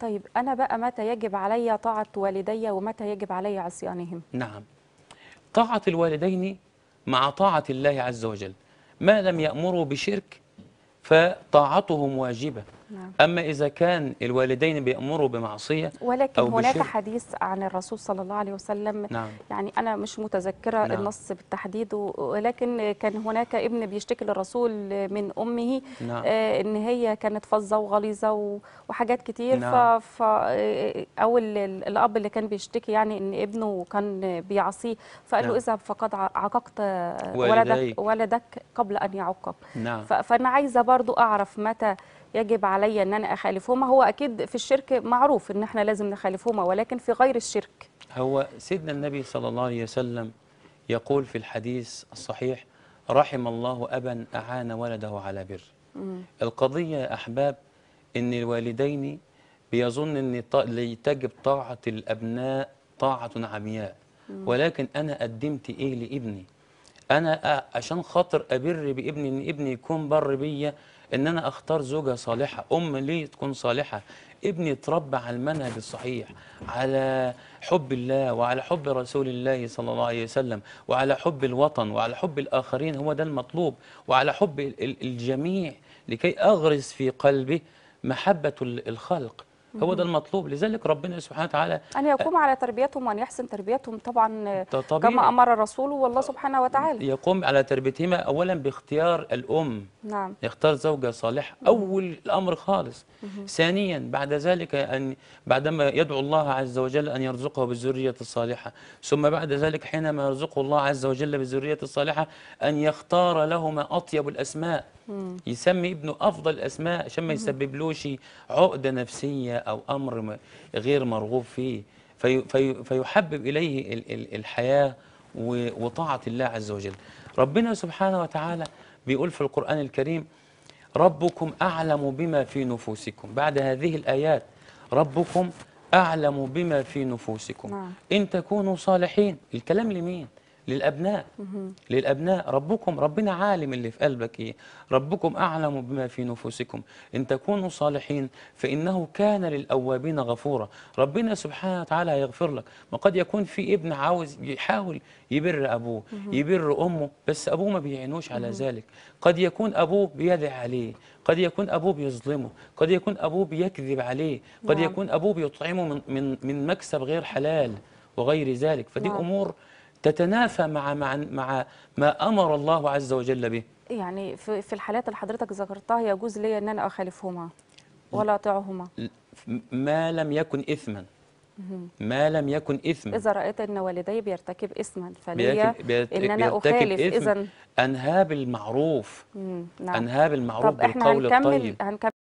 طيب أنا بقى متى يجب علي طاعة والدي ومتى يجب علي عصيانهم نعم طاعة الوالدين مع طاعة الله عز وجل ما لم يأمروا بشرك فطاعتهم واجبة نعم. أما إذا كان الوالدين بيأمروا بمعصية ولكن أو هناك حديث عن الرسول صلى الله عليه وسلم نعم. يعني أنا مش متذكرة نعم. النص بالتحديد ولكن كان هناك ابن بيشتكي للرسول من أمه نعم. آه إن هي كانت فظة وغليظة وحاجات كتير نعم. ف... آه، أو الأب اللي كان بيشتكي يعني إن ابنه كان بيعصيه فقال نعم. له إذا فقد عققت ولدك, ولدك قبل أن يعقك نعم. فأنا عايزة برضو أعرف متى يجب علي ان انا اخالفهما هو اكيد في الشرك معروف ان احنا لازم نخالفهما ولكن في غير الشرك هو سيدنا النبي صلى الله عليه وسلم يقول في الحديث الصحيح رحم الله أبا أعان ولده على بر القضية يا أحباب أن الوالدين بيظن أن تجب طاعة الأبناء طاعة عمياء ولكن أنا قدمت إيه لابني انا عشان خاطر ابر بابني ان ابني يكون بر بيا ان انا اختار زوجه صالحه ام ليه تكون صالحه ابني اتربى على المنهج الصحيح على حب الله وعلى حب رسول الله صلى الله عليه وسلم وعلى حب الوطن وعلى حب الاخرين هو ده المطلوب وعلى حب الجميع لكي اغرس في قلبه محبه الخلق هو ده المطلوب لذلك ربنا سبحانه وتعالى أن يقوم على تربيتهم وأن يحسن تربيتهم طبعا طبيعي. كما أمر الرسول والله سبحانه وتعالى يقوم على تربيتهما أولا باختيار الأم نعم يختار زوجة صالحة أول الأمر خالص مم. ثانيا بعد ذلك أن بعدما يدعو الله عز وجل أن يرزقه بالذرية الصالحة ثم بعد ذلك حينما يرزقه الله عز وجل بالذرية الصالحة أن يختار لهما أطيب الأسماء يسمي ابنه افضل اسماء عشان ما يسببلوش عقده نفسيه او امر غير مرغوب فيه في في فيحبب اليه الحياه وطاعه الله عز وجل ربنا سبحانه وتعالى بيقول في القران الكريم ربكم اعلم بما في نفوسكم بعد هذه الايات ربكم اعلم بما في نفوسكم نعم. ان تكونوا صالحين الكلام لمين للأبناء للأبناء ربكم ربنا عالم اللي في قلبك إيه ربكم أعلم بما في نفوسكم إن تكونوا صالحين فإنه كان للأوابين غفورا ربنا سبحانه وتعالى هيغفر لك ما قد يكون في ابن عاوز يحاول يبر أبوه يبر أمه بس أبوه ما بيعينوش على ذلك قد يكون أبوه بيدعي عليه قد يكون أبوه بيظلمه قد يكون أبوه بيكذب عليه قد نعم. يكون أبوه بيطعمه من, من, من مكسب غير حلال وغير ذلك فدي نعم. أمور تتنافى مع مع مع ما امر الله عز وجل به يعني في في الحالات اللي حضرتك ذكرتها يجوز لي ان انا اخالفهما ولا اطيعهما ما لم يكن اثما ما لم يكن اثما اذا رايت ان والدي بيرتكب اثما فليا بيرت... ان انا اخالف اذا انهاب المعروف نعم. انهاب المعروف بالقول الطيب هنكمل